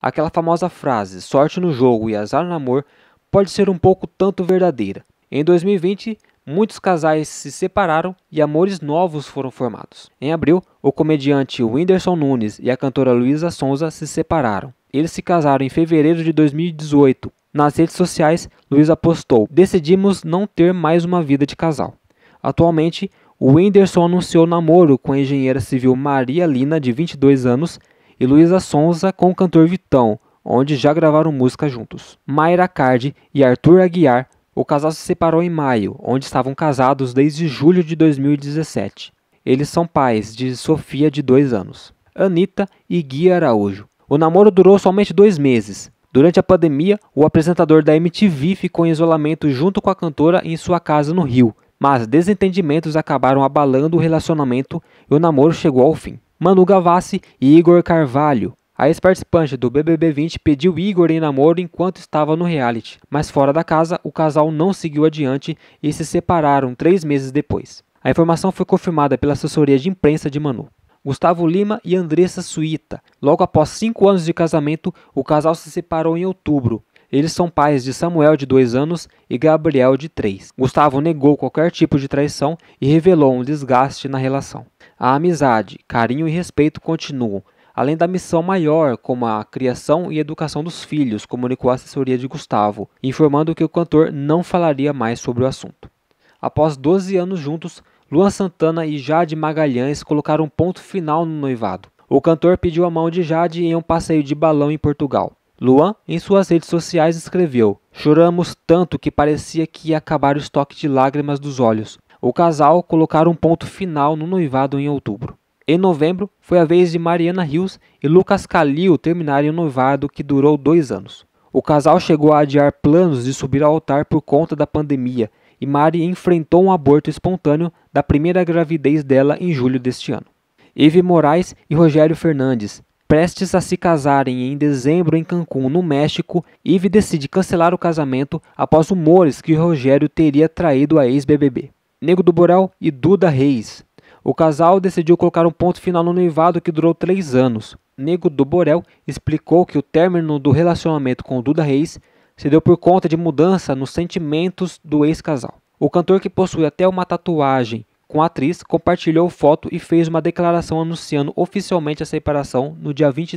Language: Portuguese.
Aquela famosa frase, sorte no jogo e azar no amor, pode ser um pouco tanto verdadeira. Em 2020, muitos casais se separaram e amores novos foram formados. Em abril, o comediante Whindersson Nunes e a cantora Luísa Sonza se separaram. Eles se casaram em fevereiro de 2018. Nas redes sociais, Luísa postou: Decidimos não ter mais uma vida de casal. Atualmente, o Whindersson anunciou namoro com a engenheira civil Maria Lina, de 22 anos, e Luísa Sonza com o cantor Vitão, onde já gravaram música juntos. Mayra Cardi e Arthur Aguiar, o casal se separou em maio, onde estavam casados desde julho de 2017. Eles são pais de Sofia, de dois anos, Anitta e Gui Araújo. O namoro durou somente dois meses, Durante a pandemia, o apresentador da MTV ficou em isolamento junto com a cantora em sua casa no Rio, mas desentendimentos acabaram abalando o relacionamento e o namoro chegou ao fim. Manu Gavassi e Igor Carvalho. A ex-participante do BBB 20 pediu Igor em namoro enquanto estava no reality, mas fora da casa o casal não seguiu adiante e se separaram três meses depois. A informação foi confirmada pela assessoria de imprensa de Manu. Gustavo Lima e Andressa Suíta. Logo após cinco anos de casamento, o casal se separou em outubro. Eles são pais de Samuel, de dois anos, e Gabriel, de três. Gustavo negou qualquer tipo de traição e revelou um desgaste na relação. A amizade, carinho e respeito continuam, além da missão maior, como a criação e educação dos filhos, comunicou a assessoria de Gustavo, informando que o cantor não falaria mais sobre o assunto. Após 12 anos juntos, Luan Santana e Jade Magalhães colocaram um ponto final no noivado. O cantor pediu a mão de Jade em um passeio de balão em Portugal. Luan, em suas redes sociais, escreveu: Choramos tanto que parecia que ia acabar o estoque de lágrimas dos olhos. O casal colocaram um ponto final no noivado em outubro. Em novembro, foi a vez de Mariana Rios e Lucas Calil terminarem o um noivado que durou dois anos. O casal chegou a adiar planos de subir ao altar por conta da pandemia e Mari enfrentou um aborto espontâneo da primeira gravidez dela em julho deste ano. Eve Moraes e Rogério Fernandes, prestes a se casarem em dezembro em Cancún, no México, Eve decide cancelar o casamento após rumores que Rogério teria traído a ex-BBB. Nego do Borel e Duda Reis. O casal decidiu colocar um ponto final no noivado que durou três anos. Nego do Borel explicou que o término do relacionamento com Duda Reis se deu por conta de mudança nos sentimentos do ex-casal. O cantor que possui até uma tatuagem com a atriz compartilhou foto e fez uma declaração anunciando oficialmente a separação no dia 23